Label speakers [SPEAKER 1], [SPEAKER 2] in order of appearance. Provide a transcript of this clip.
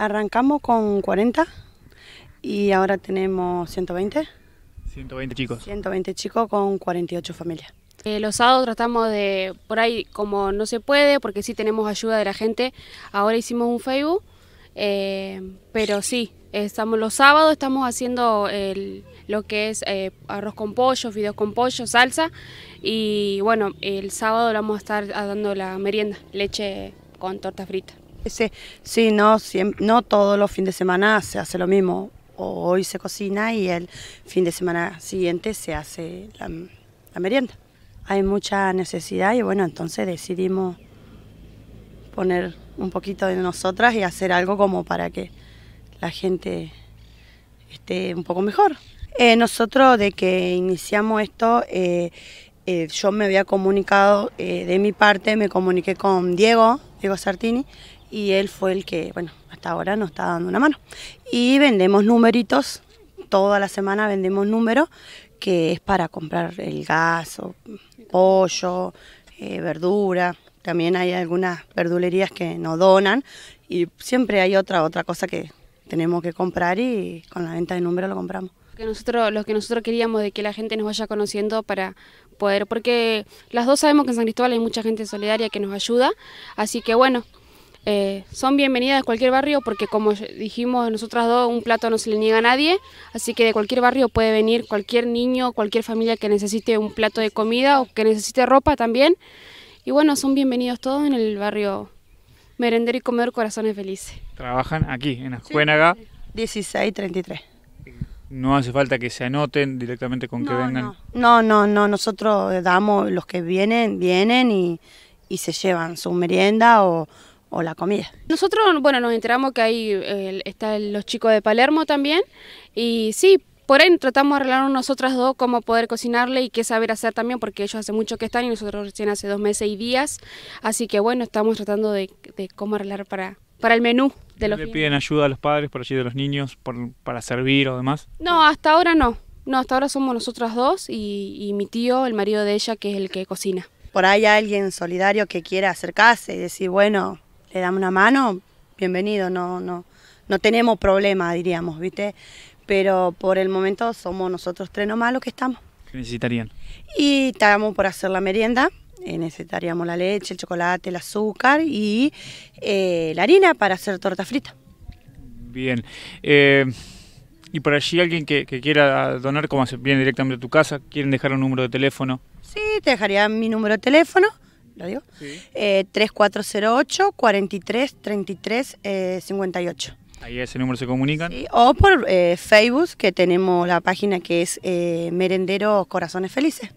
[SPEAKER 1] Arrancamos con 40 y ahora tenemos 120. 120 chicos. 120 chicos con 48 familias.
[SPEAKER 2] Eh, los sábados tratamos de, por ahí como no se puede, porque sí tenemos ayuda de la gente, ahora hicimos un Facebook, eh, pero sí, estamos los sábados estamos haciendo lo que es eh, arroz con pollo, fideos con pollo, salsa, y bueno, el sábado vamos a estar dando la merienda, leche con torta frita.
[SPEAKER 1] Sí, no, todos los fines de semana se hace lo mismo. Hoy se cocina y el fin de semana siguiente se hace la, merienda. Hay mucha necesidad y bueno, entonces decidimos poner un poquito de nosotras y hacer algo como para que la gente esté un poco mejor. Eh, nosotros de que iniciamos esto, eh, eh, yo me había comunicado de mi parte, me comuniqué con Diego, Diego Sartini, y él fue el que, bueno, hasta ahora nos está dando una mano. Y vendemos numeritos, toda la semana vendemos números, que es para comprar el gas, pollo, eh, verdura. También hay algunas verdulerías que nos donan y siempre hay otra, otra cosa que tenemos que comprar y con la venta de números lo compramos.
[SPEAKER 2] Que nosotros, lo que nosotros queríamos de que la gente nos vaya conociendo para poder, porque las dos sabemos que en San Cristóbal hay mucha gente solidaria que nos ayuda, así que bueno, eh, son bienvenidas de cualquier barrio porque como dijimos nosotras dos, un plato no se le niega a nadie, así que de cualquier barrio puede venir cualquier niño, cualquier familia que necesite un plato de comida o que necesite ropa también. Y bueno, son bienvenidos todos en el barrio Merender y Comer Corazones Felices.
[SPEAKER 3] Trabajan aquí, en Ascuénaga.
[SPEAKER 2] 1633.
[SPEAKER 3] No hace falta que se anoten directamente con que vengan. No.
[SPEAKER 1] no, no, no, nosotros damos, los que vienen, vienen y, y se llevan su merienda o o la comida.
[SPEAKER 2] Nosotros, bueno, nos enteramos que ahí están los chicos de Palermo también y sí, por ahí tratamos de arreglarnos nosotras dos cómo poder cocinarle y qué saber hacer también, porque ellos hace mucho que están y nosotros recién hace dos meses y días, así que bueno, estamos tratando de, cómo arreglar para, para el menú. De los ¿Le piden
[SPEAKER 3] ayuda a los padres por allí de los niños para servir o demás?
[SPEAKER 2] No, hasta ahora no. No, hasta ahora somos nosotras dos y, y mi tío, el marido de ella, que es el que cocina. Por ahí hay alguien
[SPEAKER 1] solidario que quiera acercarse y decir, bueno, le damos una mano, bienvenido, no, no, no tenemos problema, diríamos, ¿viste? Pero por el momento somos nosotros tres nomás los que estamos. ¿Qué necesitarían? Y estábamos por hacer la merienda, eh, necesitaríamos la leche, el chocolate, el azúcar y eh, la harina para hacer torta frita.
[SPEAKER 3] Bien. Eh, y por allí alguien que, quiera donar, como viene directamente a tu casa, quieren dejar un número de teléfono. Sí,
[SPEAKER 1] te dejaría mi número de teléfono. ¿lo digo? 3408 43 33 58.
[SPEAKER 3] Ahí ese número se comunican.
[SPEAKER 1] o por eh, Facebook, que tenemos la página que es eh, Merendero Corazones Felices.